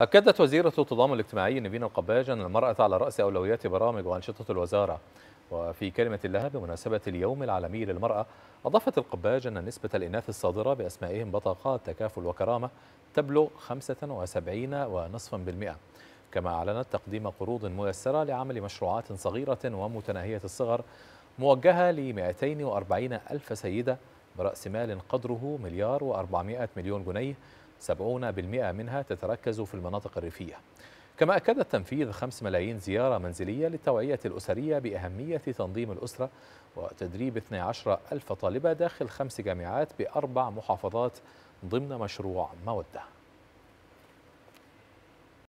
أكدت وزيرة التضامن الاجتماعي نبينا القباج أن المرأة على رأس أولويات برامج وأنشطة الوزارة وفي كلمة لها بمناسبة اليوم العالمي للمرأة أضافت القباج أن نسبة الإناث الصادرة بأسمائهم بطاقات تكافل وكرامة تبلغ 75.5% كما أعلنت تقديم قروض ميسرة لعمل مشروعات صغيرة ومتناهية الصغر موجهة ل 240 ألف سيدة برأس مال قدره مليار و400 مليون جنيه 70% منها تتركز في المناطق الريفية كما أكد التنفيذ 5 ملايين زيارة منزلية للتوعية الأسرية بأهمية تنظيم الأسرة وتدريب 12 ألف طالبة داخل خمس جامعات بأربع محافظات ضمن مشروع مودة